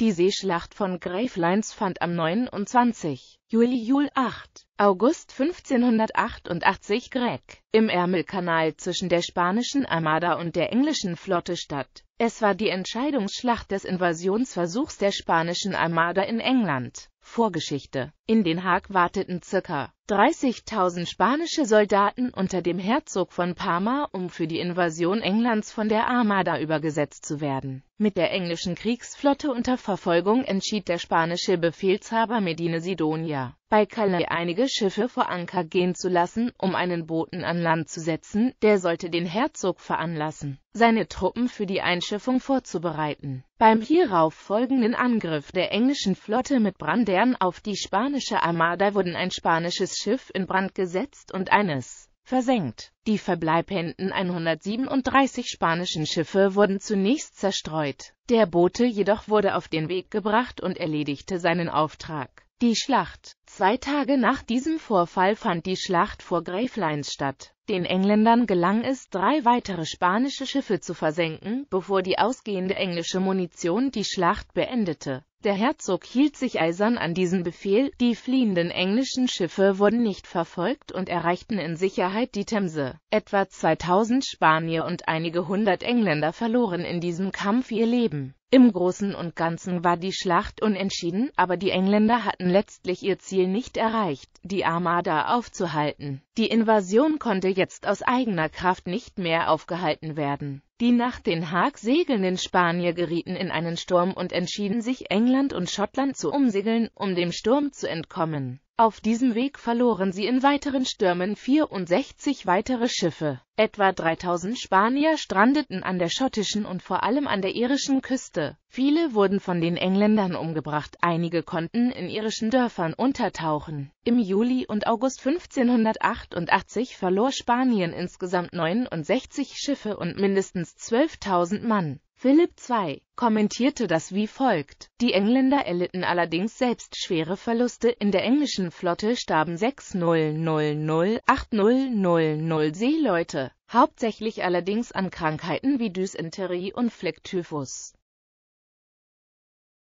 Die Seeschlacht von Gravelines fand am 29. Juli Juli 8. August 1588 Greg im Ärmelkanal zwischen der spanischen Armada und der englischen Flotte statt. Es war die Entscheidungsschlacht des Invasionsversuchs der spanischen Armada in England. Vorgeschichte in Den Haag warteten ca. 30.000 spanische Soldaten unter dem Herzog von Parma, um für die Invasion Englands von der Armada übergesetzt zu werden. Mit der englischen Kriegsflotte unter Verfolgung entschied der spanische Befehlshaber Medine Sidonia, bei Calais einige Schiffe vor Anker gehen zu lassen, um einen Boten an Land zu setzen, der sollte den Herzog veranlassen, seine Truppen für die Einschiffung vorzubereiten. Beim hierauf folgenden Angriff der englischen Flotte mit Brandern auf die spanische spanische Armada wurden ein spanisches Schiff in Brand gesetzt und eines versenkt. Die verbleibenden 137 spanischen Schiffe wurden zunächst zerstreut. Der Bote jedoch wurde auf den Weg gebracht und erledigte seinen Auftrag. Die Schlacht. Zwei Tage nach diesem Vorfall fand die Schlacht vor Gravelines statt. Den Engländern gelang es, drei weitere spanische Schiffe zu versenken, bevor die ausgehende englische Munition die Schlacht beendete. Der Herzog hielt sich eisern an diesen Befehl, die fliehenden englischen Schiffe wurden nicht verfolgt und erreichten in Sicherheit die Themse. Etwa 2000 Spanier und einige hundert Engländer verloren in diesem Kampf ihr Leben. Im Großen und Ganzen war die Schlacht unentschieden, aber die Engländer hatten letztlich ihr Ziel nicht erreicht, die Armada aufzuhalten. Die Invasion konnte jetzt aus eigener Kraft nicht mehr aufgehalten werden. Die nach Den Haag segelnden Spanier gerieten in einen Sturm und entschieden sich, England und Schottland zu umsegeln, um dem Sturm zu entkommen auf diesem Weg verloren sie in weiteren Stürmen 64 weitere Schiffe. Etwa 3000 Spanier strandeten an der schottischen und vor allem an der irischen Küste. Viele wurden von den Engländern umgebracht, einige konnten in irischen Dörfern untertauchen. Im Juli und August 1588 verlor Spanien insgesamt 69 Schiffe und mindestens 12.000 Mann Philipp II. kommentierte das wie folgt. Die Engländer erlitten allerdings selbst schwere Verluste. In der englischen Flotte starben 6.000-8.000 Seeleute, hauptsächlich allerdings an Krankheiten wie Dysenterie und Flecktyphus.